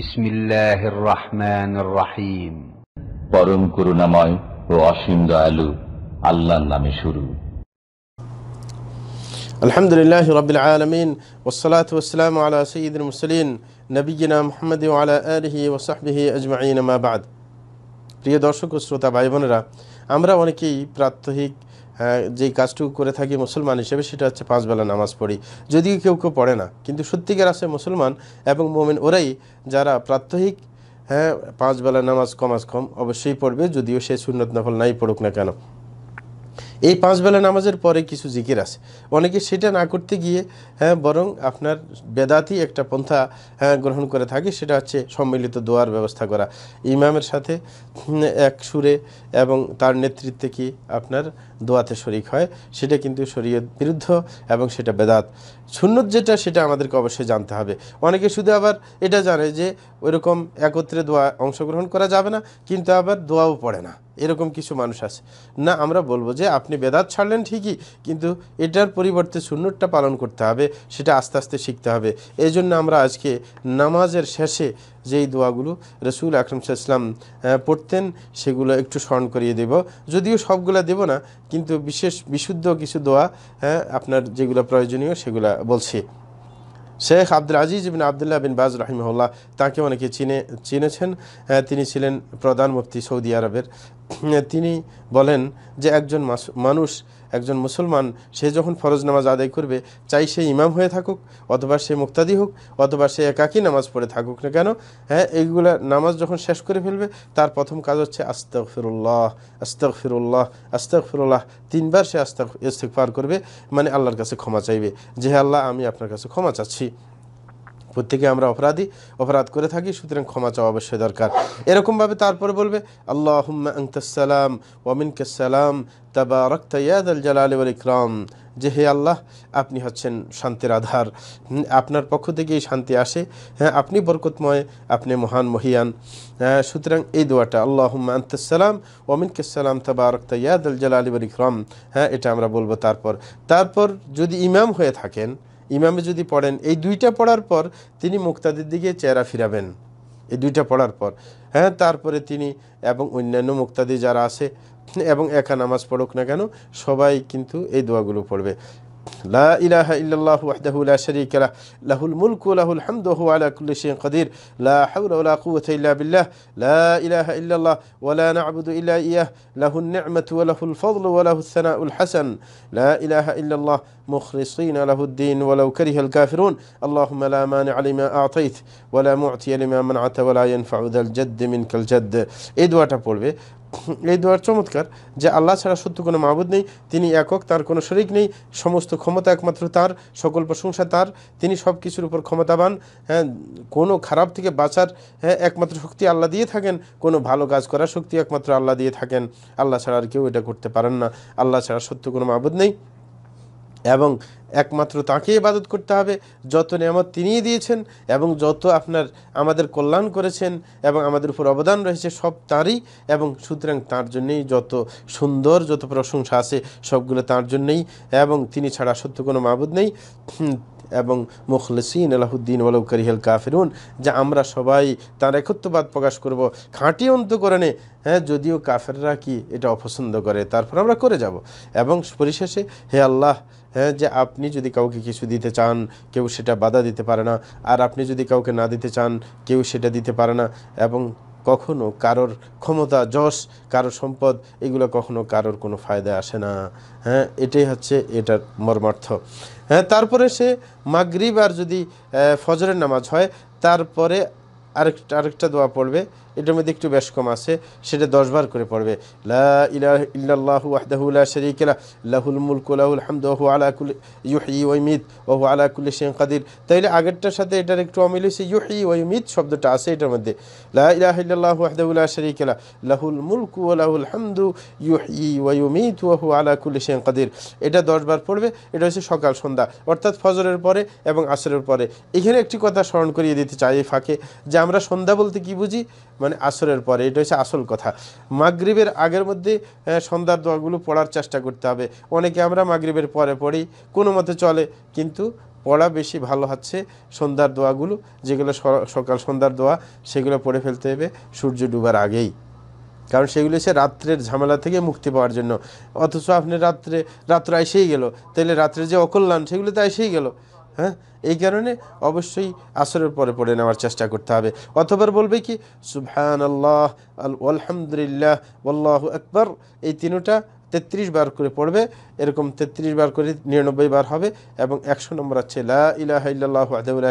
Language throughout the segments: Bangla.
بسم الله الرحمن الرحيم পরম করুণাময় ও অসীম দয়ালু আল্লাহর নামে শুরু الحمد لله رب العالمين والصلاة والسلام على سيد المرسلين نبينا محمد وعلى آله وصحبه أجمعين ما بعد প্রিয় দর্শক ও শ্রোতা ভাই বোনেরা আমরা অনেকেই প্রাত্যহিক হ্যাঁ, যেই কাজটুকু করে থাকি মুসলমান হিসেবে সেটা হচ্ছে পাঁচবেলা নামাজ পড়ি যদিও কেউ কেউ পড়ে না কিন্তু সত্যিকার আছে মুসলমান এবং মোমেন ওরাই যারা প্রাত্যহিক হ্যাঁ পাঁচবেলা নামাজ কমাজ কম অবশ্যই পড়বে যদিও সে সুন্নত নফল নাই পড়ুক না কেন এই পাঁচ বেলা নামাজের পরে কিছু জিকির আছে অনেকে সেটা না করতে গিয়ে হ্যাঁ বরং আপনার বেদাতি একটা পন্থা হ্যাঁ, গ্রহণ করে থাকে সেটা হচ্ছে সম্মিলিত দোয়ার ব্যবস্থা করা ইমামের সাথে এক সুরে এবং তার নেতৃত্বে কি আপনার দোয়াতে শরিক হয় সেটা কিন্তু শরীয়ত বিরুদ্ধ এবং সেটা বেদাত সুন্নত যেটা সেটা আমাদেরকে অবশ্যই জানতে হবে অনেকে শুধু আবার এটা জানে যে ওইরকম একত্রে দোয়া অংশগ্রহণ করা যাবে না কিন্তু আবার দোয়াও পড়ে না এরকম কিছু মানুষ আছে না আমরা বলবো যে আপনি বেদাত ছাড়লেন ঠিকই কিন্তু এটার পরিবর্তে সুন্নতটা পালন করতে হবে সেটা আস্তে আস্তে শিখতে হবে এই জন্য আমরা আজকে নামাজের শেষে যেই দোয়াগুলো রসুল আকরম ইসলাম পড়তেন সেগুলো একটু স্মরণ করিয়ে দেব যদিও সবগুলা দেব না কিন্তু বিশেষ বিশুদ্ধ কিছু দোয়া হ্যাঁ আপনার যেগুলো প্রয়োজনীয় সেগুলা বলছি শেখ আব্দুল আজিজ বিন আবদুল্লাহ বিন বাজ রহিমহল্লা তাকে অনেকে চিনে চিনেছেন তিনি ছিলেন প্রধান মুফতি সৌদি আরবের তিনি বলেন যে একজন মানুষ একজন মুসলমান সে যখন ফরজ নামাজ আদায় করবে চাই সে ইমাম হয়ে থাকুক অথবা সে মুক্তাদি হোক অথবা সে একাকি নামাজ পড়ে থাকুক না কেন হ্যাঁ এইগুলা নামাজ যখন শেষ করে ফেলবে তার প্রথম কাজ হচ্ছে আস্তক ফিরুল্লাহ আস্তক ফিরুল্লাহ আস্তক ফিরুল্লাহ তিনবার সে ইস্তেক পার করবে মানে আল্লাহর কাছে ক্ষমা চাইবে যে আল্লাহ আমি আপনার কাছে ক্ষমা চাচ্ছি থেকে আমরা অপরাধী অপরাধ করে থাকি সুতরাং ক্ষমা চাওয়া অবশ্যই দরকার এরকমভাবে তারপরে বলবে আল্লাহ আংতালাম ওয়ামিনকালাম তাবা রক্তায়াদ আল জালাল ইকরাম যে হে আল্লাহ আপনি হচ্ছেন শান্তির আধার আপনার পক্ষ থেকেই শান্তি আসে হ্যাঁ আপনি বরকতময় আপনি মহান মহিয়ান হ্যাঁ, সুতরাং এই দোয়াটা আল্লাহম আন্তসালাম ওমিনকালাম তাবা তৈয়াদ আল জালাল ইকরম হ্যাঁ এটা আমরা বলবো তারপর তারপর যদি ইমাম হয়ে থাকেন ইমামে যদি পড়েন এই দুইটা পড়ার পর তিনি মুক্তাদের দিকে চেহারা ফিরাবেন এই দুইটা পড়ার পর হ্যাঁ তারপরে তিনি এবং অন্যান্য মুক্তাদি যারা আছে এবং একা নামাজ পড়ুক না কেন সবাই কিন্তু এই দোয়াগুলো পড়বে لا إله إلا الله وحده لا شريك له له الملك وله الحمد وهو على كل شيء قدير لا حول ولا قوة إلا بالله لا إله إلا الله ولا نعبد إلا إياه له النعمة وله الفضل وله الثناء الحسن لا إله إلا الله مخلصين له الدين ولو كره الكافرون اللهم لا مانع لما أعطيت ولا معطي لما منعت ولا ينفع ذا الجد منك الجد إدوار بولبي এই দোয়ার চমৎকার যে আল্লাহ ছাড়া সত্য কোনো মাহবুদ নেই তিনি একক তার কোনো শরিক নেই সমস্ত ক্ষমতা একমাত্র তার সকল প্রশংসা তার তিনি সব কিছুর উপর ক্ষমতাবান হ্যাঁ কোনো খারাপ থেকে বাঁচার হ্যাঁ, একমাত্র শক্তি আল্লাহ দিয়ে থাকেন কোনো ভালো কাজ করার শক্তি একমাত্র আল্লাহ দিয়ে থাকেন আল্লাহ ছাড়া আর কেউ এটা করতে পারেন না আল্লাহ ছাড়া সত্য কোনো মাহবুদ নেই এবং একমাত্র তাকে ইবাদত করতে হবে যত নিয়ামত তিনিই দিয়েছেন এবং যত আপনার আমাদের কল্যাণ করেছেন এবং আমাদের উপর অবদান রয়েছে সব তাঁরই এবং সুতরাং তাঁর জন্যেই যত সুন্দর যত প্রশংসা আছে সবগুলো তাঁর জন্যেই এবং তিনি ছাড়া সত্য কোনো মাবুদ নেই এবং মুখলসিন আলাহুদ্দিন ওয়ালাউ কারিহেল কাফিরুন যে আমরা সবাই তার একত্রবাদ প্রকাশ করব খাঁটি অন্তকরণে হ্যাঁ যদিও কাফেররা কি এটা অপছন্দ করে তারপর আমরা করে যাব এবং পরিশেষে হে আল্লাহ হ্যাঁ যে আপনি যদি কাউকে কিছু দিতে চান কেউ সেটা বাধা দিতে পারে না আর আপনি যদি কাউকে না দিতে চান কেউ সেটা দিতে পারে না এবং কখনো কারোর ক্ষমতা যশ কারোর সম্পদ এগুলো কখনো কারোর কোনো ফায়দা আসে না হ্যাঁ এটাই হচ্ছে এটার মর্মার্থ হ্যাঁ তারপরে সে মাগরিব আর যদি ফজরের নামাজ হয় তারপরে আরেকটা আরেকটা দোয়া পড়বে এটার মধ্যে একটু বেশ কম আছে সেটা দশবার করে পড়বে লা লাহুল আলা তাইলে আগেরটার সাথে এটার একটু অমিল হয়েছে ইউহি ওয়া শব্দটা আছে এটার মধ্যে লা ইলাহ ইল্লাল্লাহু লাহুল হামদু এটা দশবার পড়বে এটা হচ্ছে সকাল সন্ধ্যা অর্থাৎ ফজরের পরে এবং আসরের পরে এখানে একটি কথা স্মরণ করিয়ে দিতে চাই ফাঁকে যে আমরা সন্ধ্যা বলতে কি বুঝি মানে আসরের পরে এটা হচ্ছে আসল কথা মাগরীবের আগের মধ্যে সন্ধ্যার দোয়াগুলো পড়ার চেষ্টা করতে হবে অনেকে আমরা মাগরীবের পরে পড়ি কোনো মতে চলে কিন্তু পড়া বেশি ভালো হচ্ছে সন্ধ্যার দোয়াগুলো যেগুলো সকাল সন্ধ্যার দোয়া সেগুলো পড়ে ফেলতে হবে সূর্য ডুবার আগেই কারণ সেগুলো সে রাত্রের ঝামেলা থেকে মুক্তি পাওয়ার জন্য অথচ আপনি রাত্রে রাত্র এসেই গেল তাহলে রাত্রে যে অকল্যাণ সেগুলো তো এসেই গেলো হ্যাঁ এই কারণে অবশ্যই আসরের পরে পড়ে নেওয়ার চেষ্টা করতে হবে অথবা বলবে কি সুভান আল্লাহ আলহামদুলিল্লাহ আল্লাহ আকবর এই তিনটা তেত্রিশ বার করে পড়বে এরকম তেত্রিশ বার করে নিরানব্বই বার হবে এবং একশো নম্বর আছে লাহ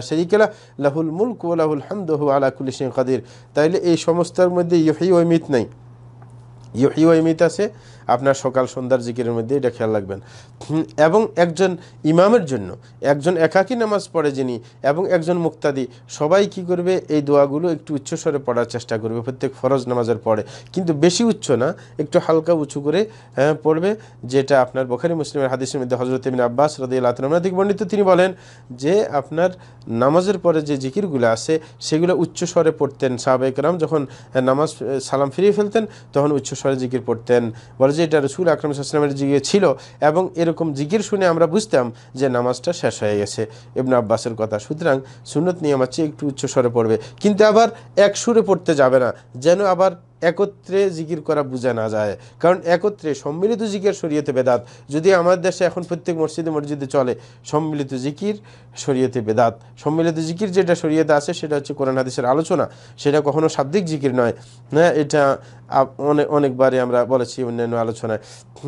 শরিকলা লাহুল মুলক লাহুল হামদহু আলাকুল কাদির তাইলে এই সমস্তার মধ্যে ইহি ওইমিত নাই ইহি ওইমিত আছে আপনার সকাল সন্ধ্যার জিকিরের মধ্যে এটা খেয়াল রাখবেন এবং একজন ইমামের জন্য একজন একাকী নামাজ পড়ে যিনি এবং একজন মুক্তাদি সবাই কি করবে এই দোয়াগুলো একটু উচ্চস্বরে পড়ার চেষ্টা করবে প্রত্যেক ফরজ নামাজের পরে কিন্তু বেশি উচ্চ না একটু হালকা উঁচু করে হ্যাঁ, পড়বে যেটা আপনার বখারি মুসলিমের হাদিসের মধ্যে হজরত ইমিন আব্বাস রদিয়াল্লাহ থেকে বর্ণিত তিনি বলেন যে আপনার নামাজের পরে যে জিকিরগুলো আছে সেগুলো উচ্চ স্বরে পড়তেন সাহাবেকরাম যখন নামাজ সালাম ফিরিয়ে ফেলতেন তখন উচ্চ স্বরে জিকির পড়তেন বলে এটা রসুল আকরম সাল্লামের জিগে ছিল এবং এরকম জিগির শুনে আমরা বুঝতাম যে নামাজটা শেষ হয়ে গেছে ইবনা আব্বাসের কথা সুতরাং সুনত নিয়ে আমার চেয়ে একটু উচ্চ স্বরে পড়বে কিন্তু আবার এক সুরে পড়তে যাবে না যেন আবার একত্রে জিকির করা বোঝা না যায় কারণ একত্রে সম্মিলিত জিকির শরীয়তে বেদাত যদি আমাদের দেশে এখন প্রত্যেক মসজিদে মসজিদে চলে সম্মিলিত জিকির শরীয়তে বেদাত সম্মিলিত জিকির যেটা শরীয়তে আছে সেটা হচ্ছে কোরআন হাদিসের আলোচনা সেটা কখনো শাব্দিক জিকির নয় হ্যাঁ এটা অনেক অনেকবারই আমরা বলেছি অন্যান্য আলোচনায়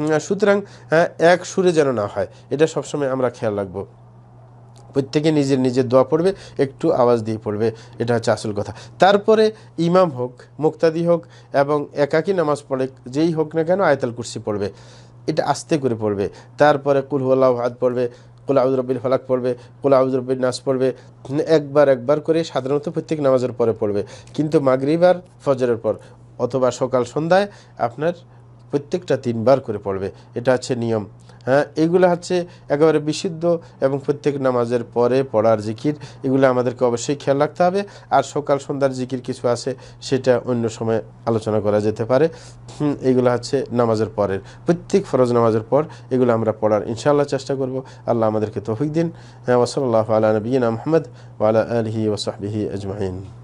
হ্যাঁ, সুতরাং হ্যাঁ, এক সুরে যেন না হয় এটা সবসময় আমরা খেয়াল রাখবো প্রত্যেকে নিজের নিজের দোয়া পড়বে একটু আওয়াজ দিয়ে পড়বে এটা হচ্ছে আসল কথা তারপরে ইমাম হোক মুক্তাদি হোক এবং একাকি নামাজ পড়ে যেই হোক না কেন আয়তাল কুরসি পড়বে এটা আস্তে করে পড়বে তারপরে কুলহুল্লাহ হাত পড়বে কোলা আউজরবিল ফলাক পড়বে কোলা নাচ পড়বে একবার একবার করে সাধারণত প্রত্যেক নামাজের পরে পড়বে কিন্তু মাগরিব আর ফজরের পর অথবা সকাল সন্ধ্যায় আপনার প্রত্যেকটা তিনবার করে পড়বে এটা আছে নিয়ম হ্যাঁ এগুলো হচ্ছে একেবারে বিশুদ্ধ এবং প্রত্যেক নামাজের পরে পড়ার জিকির এগুলো আমাদেরকে অবশ্যই খেয়াল রাখতে হবে আর সকাল সন্ধ্যার জিকির কিছু আছে সেটা অন্য সময় আলোচনা করা যেতে পারে এগুলো হচ্ছে নামাজের পরের প্রত্যেক ফরজ নামাজের পর এগুলো আমরা পড়ার ইনশাআল্লাহ চেষ্টা করব আল্লাহ আমাদেরকে তফিক দিন হ্যাঁ, ওসল আল্লাহ আলা নবীন আহমদ ওয়ালা আলহি ওসহবিহি আজমাহিন